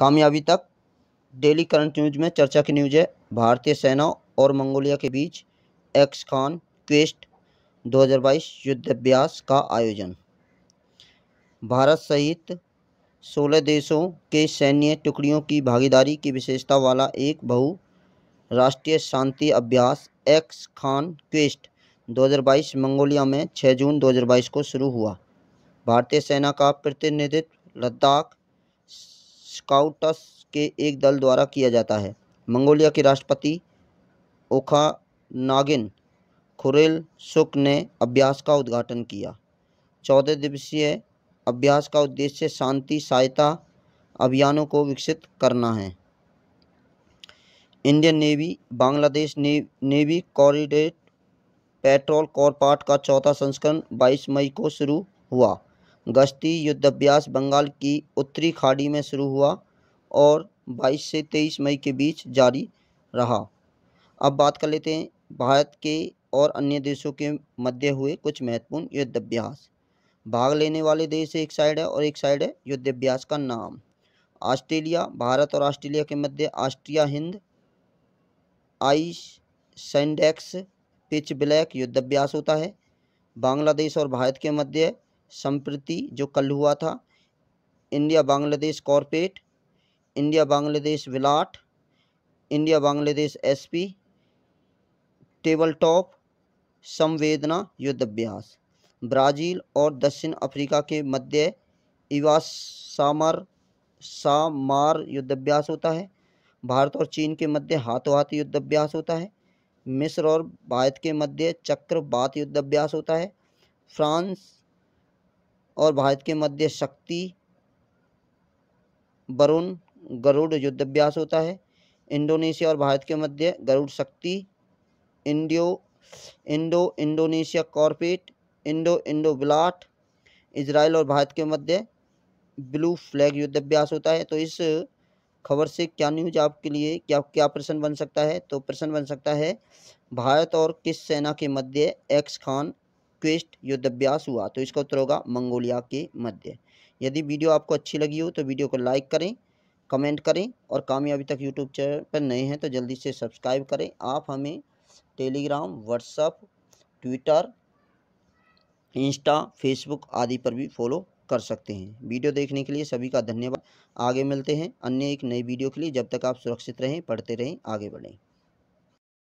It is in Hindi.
कामयाबी तक डेली करंट न्यूज में चर्चा की न्यूज है भारतीय सेना और मंगोलिया के बीच एक्स खान क्वेस्ट 2022 युद्ध अभ्यास का आयोजन भारत सहित 16 देशों के सैन्य टुकड़ियों की भागीदारी की विशेषता वाला एक बहु राष्ट्रीय शांति अभ्यास एक्स खान क्वेस्ट 2022 मंगोलिया में 6 जून 2022 को शुरू हुआ भारतीय सेना का प्रतिनिधित्व लद्दाख स्काउट्स के एक दल द्वारा किया जाता है मंगोलिया के राष्ट्रपति ओखा नागिन खुरेल सुक ने अभ्यास का उद्घाटन किया चौदह दिवसीय अभ्यास का उद्देश्य शांति सहायता अभियानों को विकसित करना है इंडियन नेवी बांग्लादेश ने, नेवी कॉरिडेट पेट्रोल कॉरपाट का चौथा संस्करण 22 मई को शुरू हुआ गश्ती युद्धाभ्यास बंगाल की उत्तरी खाड़ी में शुरू हुआ और 22 से 23 मई के बीच जारी रहा अब बात कर लेते हैं भारत के और अन्य देशों के मध्य हुए कुछ महत्वपूर्ण युद्धाभ्यास भाग लेने वाले देश एक साइड है और एक साइड है युद्धाभ्यास का नाम ऑस्ट्रेलिया भारत और ऑस्ट्रेलिया के मध्य AustraHind AUSINDEX pitch black युद्धाभ्यास होता है बांग्लादेश और भारत के मध्य संप्रति जो कल हुआ था India Bangladesh corporate India Bangladesh विलाट India Bangladesh SP table top संवेदना युद्धाभ्यास ब्राज़ील और दक्षिण अफ्रीका के मध्य इवास सामर सामार युद्धाभ्यास होता है भारत और चीन के मध्य हाथों हाथ युद्धाभ्यास होता है मिस्र और भारत के मध्य चक्रवात युद्धाभ्यास होता है फ्रांस और भारत के मध्य शक्ति वरुण गरुड़ युद्धाभ्यास होता है इंडोनेशिया और भारत के मध्य गरुड़ शक्ति इंडियो Indo Indonesia CORPAT Indo Indo ब्लाट इसराइल और भारत के मध्य ब्लू फ्लैग युद्धाभ्यास होता है तो इस खबर से क्या न्यूज आपके लिए क्या क्या प्रश्न बन सकता है तो प्रश्न बन सकता है भारत और किस सेना के मध्य एक्स खान क्वेस्ट युद्धाभ्यास हुआ तो इसका उत्तर होगा मंगोलिया के मध्य यदि वीडियो आपको अच्छी लगी हो तो वीडियो को लाइक करें कमेंट करें और कामयाबी तक यूट्यूब चैनल पर नए हैं तो जल्दी से सब्सक्राइब करें आप हमें Telegram WhatsApp Twitter Insta Facebook आदि पर भी फॉलो कर सकते हैं वीडियो देखने के लिए सभी का धन्यवाद आगे मिलते हैं अन्य एक नई वीडियो के लिए जब तक आप सुरक्षित रहें पढ़ते रहें आगे बढ़ें